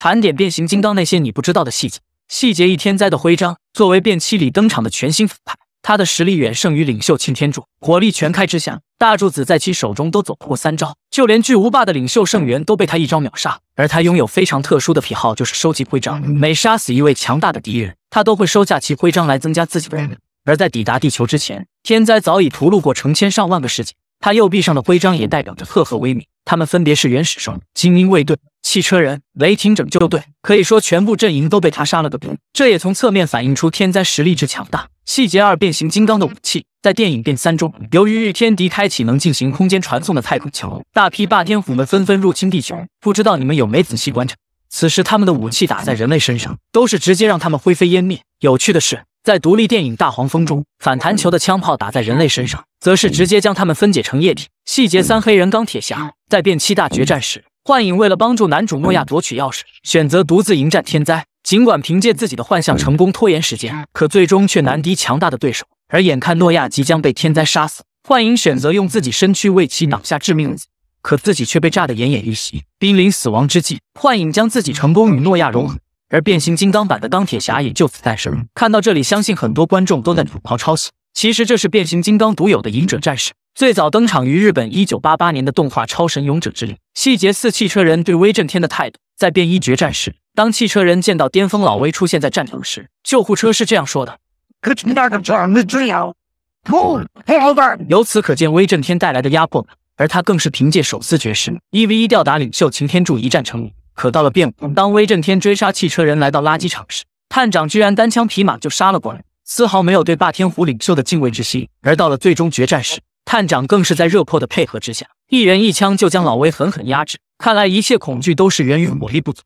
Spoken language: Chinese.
盘点变形金刚那些你不知道的细节。细节一：天灾的徽章。作为变七里登场的全新反派，他的实力远胜于领袖擎天柱。火力全开之下，大柱子在其手中都走不过三招，就连巨无霸的领袖圣元都被他一招秒杀。而他拥有非常特殊的癖好，就是收集徽章。每杀死一位强大的敌人，他都会收下其徽章来增加自己的。而在抵达地球之前，天灾早已屠戮过成千上万个世界。他右臂上的徽章也代表着赫赫威名，他们分别是原始兽、精英卫队。汽车人、雷霆拯救队，可以说全部阵营都被他杀了个遍。这也从侧面反映出天灾实力之强大。细节二：变形金刚的武器，在电影《变三》中，由于御天敌开启能进行空间传送的太空桥，大批霸天虎们纷纷入侵地球。不知道你们有没仔细观察，此时他们的武器打在人类身上，都是直接让他们灰飞烟灭。有趣的是，在独立电影《大黄蜂》中，反弹球的枪炮打在人类身上，则是直接将他们分解成液体。细节三：黑人钢铁侠在《变七大决战》时。幻影为了帮助男主诺亚夺取钥匙，选择独自迎战天灾。尽管凭借自己的幻象成功拖延时间，可最终却难敌强大的对手。而眼看诺亚即将被天灾杀死，幻影选择用自己身躯为其挡下致命击，可自己却被炸得奄奄一息，濒临死亡之际，幻影将自己成功与诺亚融合，而变形金刚版的钢铁侠也就此诞生。看到这里，相信很多观众都在吐槽抄袭。其实这是变形金刚独有的隐者战士。最早登场于日本一九八八年的动画《超神勇者之灵》，细节似汽车人对威震天的态度。在便衣决战时，当汽车人见到巅峰老威出现在战场时，救护车是这样说的：“由此可见，威震天带来的压迫感。而他更是凭借手撕绝世一 v 一吊打领袖擎天柱，一战成名。可到了便当威震天追杀汽车人来到垃圾场时，探长居然单枪匹马就杀了过来，丝毫没有对霸天虎领袖的敬畏之心。而到了最终决战时，探长更是在热破的配合之下，一人一枪就将老威狠狠压制。看来一切恐惧都是源于火力不足。